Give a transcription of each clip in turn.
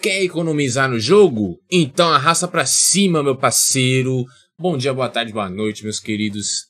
Quer economizar no jogo? Então arrasta pra cima, meu parceiro. Bom dia, boa tarde, boa noite, meus queridos.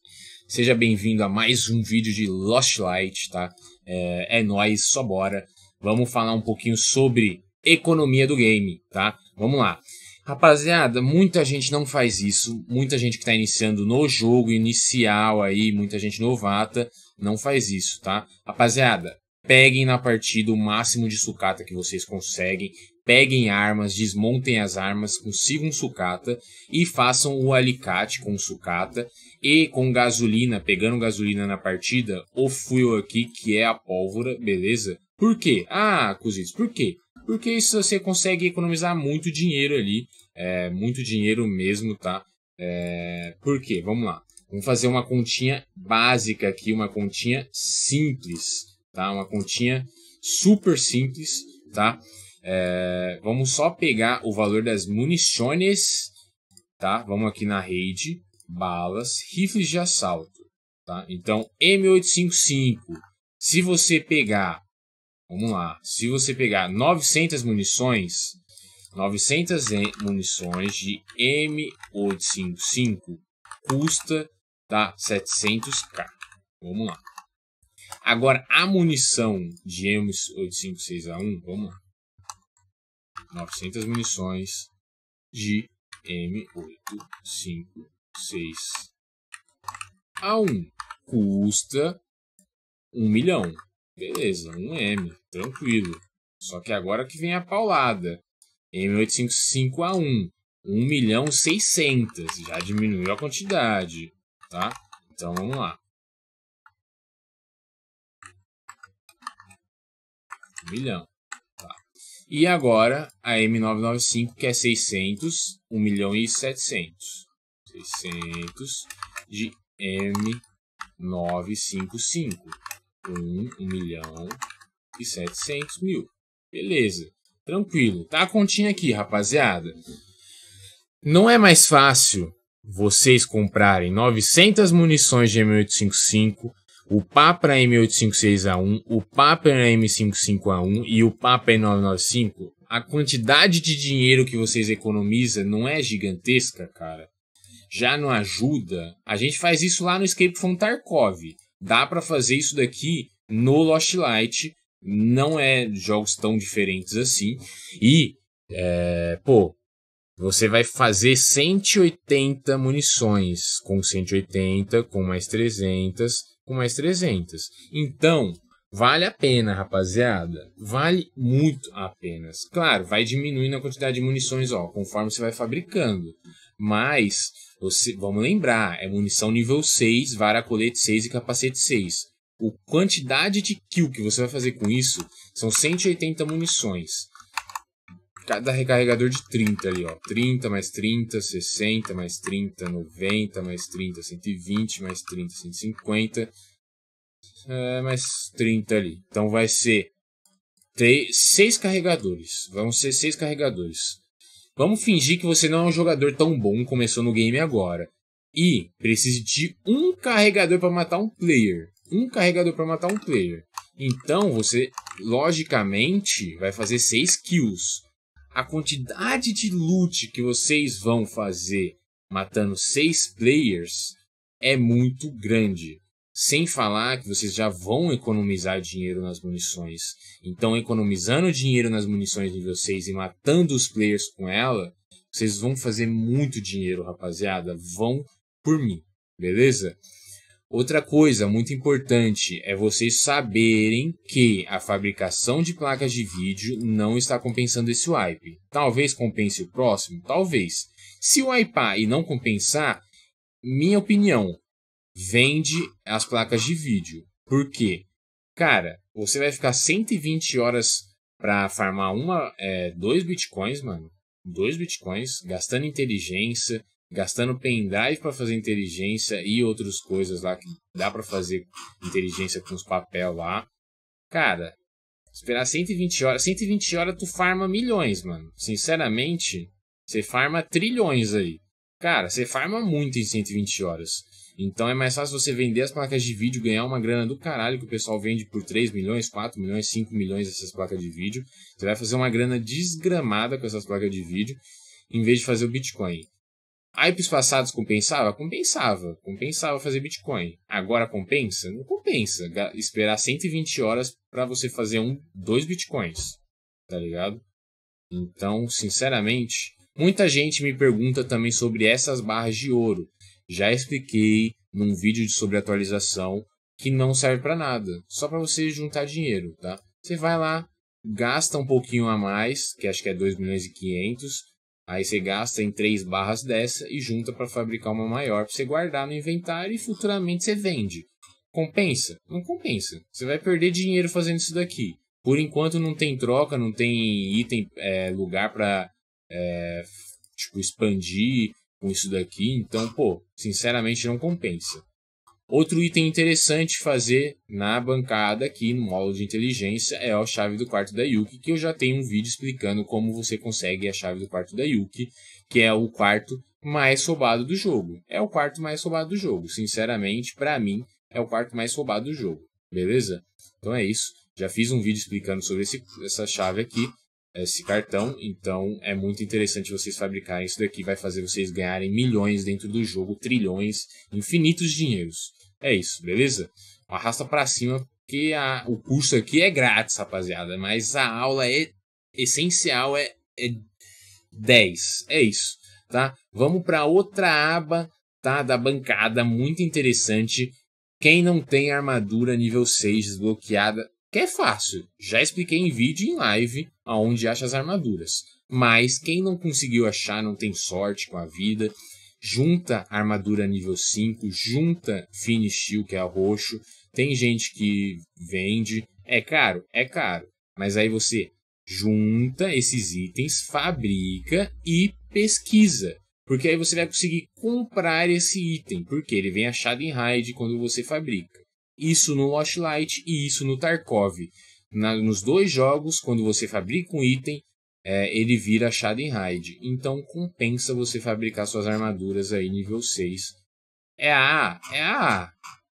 Seja bem-vindo a mais um vídeo de Lost Light, tá? É, é nóis, só bora. Vamos falar um pouquinho sobre economia do game, tá? Vamos lá. Rapaziada, muita gente não faz isso. Muita gente que tá iniciando no jogo inicial aí, muita gente novata, não faz isso, tá? Rapaziada, peguem na partida o máximo de sucata que vocês conseguem, peguem armas, desmontem as armas, consigam sucata e façam o alicate com sucata e com gasolina, pegando gasolina na partida, o fuel aqui que é a pólvora, beleza? Por quê? Ah, cozidos, por quê? Porque isso você consegue economizar muito dinheiro ali, é, muito dinheiro mesmo, tá? É, por quê? Vamos lá. Vamos fazer uma continha básica aqui, uma continha simples, tá? Uma continha super simples, tá? É, vamos só pegar o valor das munições, tá? Vamos aqui na rede, balas, rifles de assalto, tá? Então, M855, se você pegar, vamos lá, se você pegar 900 munições, 900 munições de M855 custa, tá? 700k, vamos lá. Agora, a munição de M856A1, vamos lá. 900 munições de m 856 a 1. Custa 1 milhão. Beleza, 1M, tranquilo. Só que agora que vem a paulada. M855 a 1, 1 milhão 600. Já diminuiu a quantidade, tá? Então vamos lá. 1 milhão. E agora a M995 que é 600, 1 milhão e 700. 600 de M955, 1, 1 milhão e 700 mil. Beleza, tranquilo. Tá a continha aqui, rapaziada. Não é mais fácil vocês comprarem 900 munições de M855 o Papa M856A1, o Papa M55A1 e o Papa M995, a quantidade de dinheiro que vocês economizam não é gigantesca, cara. Já não ajuda. A gente faz isso lá no Escape from Tarkov. Dá para fazer isso daqui no Lost Light. Não é jogos tão diferentes assim. E, é, pô, você vai fazer 180 munições, com 180, com mais 300, com mais 300. Então, vale a pena, rapaziada. Vale muito a pena Claro, vai diminuindo a quantidade de munições, ó, conforme você vai fabricando. Mas, você, vamos lembrar, é munição nível 6, vara colete 6 e capacete 6. O quantidade de kill que você vai fazer com isso são 180 munições cada recarregador de 30 ali, ó. 30 mais 30, 60 mais 30, 90 mais 30, 120 mais 30, 150 é, mais 30 ali. Então vai ser 3, 6 carregadores. Vão ser 6 carregadores. Vamos fingir que você não é um jogador tão bom, começou no game agora. E precise de um carregador para matar um player. Um carregador para matar um player. Então você, logicamente, vai fazer 6 kills a quantidade de loot que vocês vão fazer matando seis players é muito grande. Sem falar que vocês já vão economizar dinheiro nas munições. Então, economizando dinheiro nas munições de vocês e matando os players com ela, vocês vão fazer muito dinheiro, rapaziada. Vão por mim, beleza? Outra coisa muito importante é vocês saberem que a fabricação de placas de vídeo não está compensando esse wipe. Talvez compense o próximo, talvez. Se o wipear e não compensar, minha opinião, vende as placas de vídeo. Por quê? Cara, você vai ficar 120 horas para farmar uma, é, dois bitcoins, mano. Dois bitcoins, gastando inteligência, gastando pendrive para fazer inteligência e outras coisas lá que dá para fazer inteligência com os papel lá. Cara, esperar 120 horas, 120 horas tu farma milhões, mano. Sinceramente, você farma trilhões aí. Cara, você farma muito em 120 horas. Então é mais fácil você vender as placas de vídeo, ganhar uma grana do caralho que o pessoal vende por 3 milhões, 4 milhões, 5 milhões essas placas de vídeo. Você vai fazer uma grana desgramada com essas placas de vídeo, em vez de fazer o Bitcoin. IPs passados compensava? Compensava. Compensava fazer Bitcoin. Agora compensa? Não compensa. Esperar 120 horas para você fazer um, dois Bitcoins. Tá ligado? Então, sinceramente, muita gente me pergunta também sobre essas barras de ouro. Já expliquei num vídeo sobre atualização que não serve para nada, só para você juntar dinheiro, tá? Você vai lá, gasta um pouquinho a mais, que acho que é 2 milhões e 500, Aí você gasta em três barras dessa e junta para fabricar uma maior para você guardar no inventário e futuramente você vende. Compensa? Não compensa. Você vai perder dinheiro fazendo isso daqui. Por enquanto não tem troca, não tem item, é, lugar para é, tipo expandir com isso daqui. Então, pô, sinceramente não compensa. Outro item interessante fazer na bancada aqui no módulo de inteligência é a chave do quarto da Yuki, que eu já tenho um vídeo explicando como você consegue a chave do quarto da Yuki, que é o quarto mais roubado do jogo. É o quarto mais roubado do jogo, sinceramente, para mim, é o quarto mais roubado do jogo, beleza? Então é isso, já fiz um vídeo explicando sobre esse, essa chave aqui, esse cartão, então é muito interessante vocês fabricarem isso daqui, vai fazer vocês ganharem milhões dentro do jogo, trilhões, infinitos dinheiros. É isso, beleza? Arrasta para cima, porque a, o curso aqui é grátis, rapaziada, mas a aula é essencial, é, é 10, é isso, tá? Vamos para outra aba, tá, da bancada, muito interessante. Quem não tem armadura nível 6 desbloqueada, que é fácil, já expliquei em vídeo e em live, aonde acha as armaduras. Mas quem não conseguiu achar, não tem sorte com a vida, junta armadura nível 5, junta Finish Shield que é roxo, tem gente que vende, é caro, é caro. Mas aí você junta esses itens, fabrica e pesquisa. Porque aí você vai conseguir comprar esse item, porque ele vem achado em raid quando você fabrica. Isso no Watchlight e isso no Tarkov. Na, nos dois jogos, quando você fabrica um item, é, ele vira Shaden Então compensa você fabricar suas armaduras aí nível 6. É a é a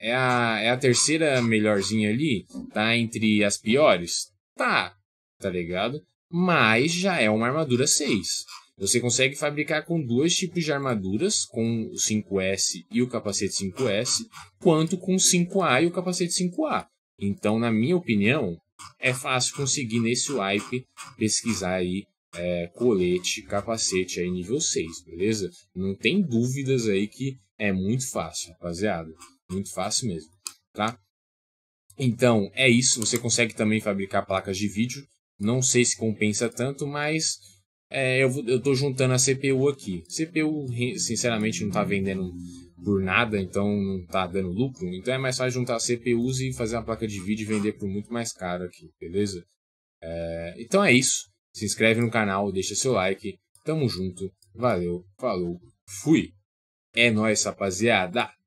é a, é a terceira melhorzinha ali, tá entre as piores? Tá, tá ligado? Mas já é uma armadura 6. Você consegue fabricar com dois tipos de armaduras, com o 5S e o capacete 5S, quanto com o 5A e o capacete 5A. Então, na minha opinião, é fácil conseguir nesse wipe pesquisar aí é, colete, capacete aí nível 6, beleza? Não tem dúvidas aí que é muito fácil, rapaziada. Muito fácil mesmo, tá? Então, é isso. Você consegue também fabricar placas de vídeo. Não sei se compensa tanto, mas é, eu, vou, eu tô juntando a CPU aqui. CPU, sinceramente, não tá vendendo por nada, então não tá dando lucro. Então é mais fácil juntar CPUs e fazer uma placa de vídeo e vender por muito mais caro aqui, beleza? É, então é isso. Se inscreve no canal, deixa seu like. Tamo junto. Valeu, falou, fui. É nóis, rapaziada.